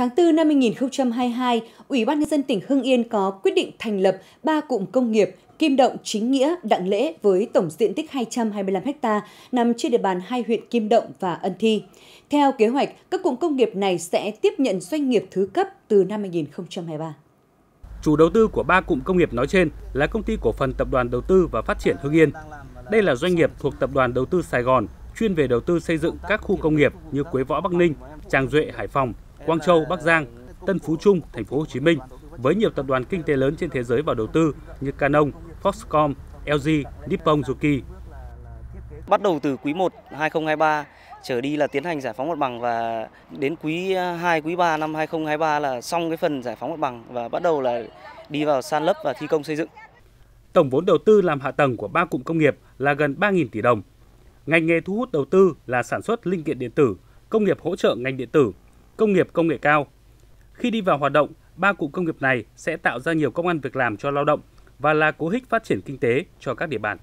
Tháng 4 năm 2022, Ủy ban Nhân dân tỉnh Hưng Yên có quyết định thành lập 3 cụm công nghiệp Kim Động, Chính Nghĩa, Đặng Lễ với tổng diện tích 225 ha nằm trên địa bàn hai huyện Kim Động và Ân Thi. Theo kế hoạch, các cụm công nghiệp này sẽ tiếp nhận doanh nghiệp thứ cấp từ năm 2023. Chủ đầu tư của ba cụm công nghiệp nói trên là công ty cổ phần Tập đoàn Đầu tư và Phát triển Hưng Yên. Đây là doanh nghiệp thuộc Tập đoàn Đầu tư Sài Gòn, chuyên về đầu tư xây dựng các khu công nghiệp như Quế Võ Bắc Ninh, Tràng Duệ, Hải Phòng, Quang Châu, Bắc Giang, Tân Phú Trung, Thành phố Hồ Chí Minh với nhiều tập đoàn kinh tế lớn trên thế giới vào đầu tư như Canon, Foxconn, LG, Nippon Yuki. Bắt đầu từ quý 1 2023 trở đi là tiến hành giải phóng mặt bằng và đến quý 2 quý 3 năm 2023 là xong cái phần giải phóng mặt bằng và bắt đầu là đi vào san lấp và thi công xây dựng. Tổng vốn đầu tư làm hạ tầng của ba cụm công nghiệp là gần 3.000 tỷ đồng. Ngành nghề thu hút đầu tư là sản xuất linh kiện điện tử, công nghiệp hỗ trợ ngành điện tử, công nghiệp công nghệ cao. Khi đi vào hoạt động, ba cụm công nghiệp này sẽ tạo ra nhiều công an việc làm cho lao động và là cố hích phát triển kinh tế cho các địa bàn.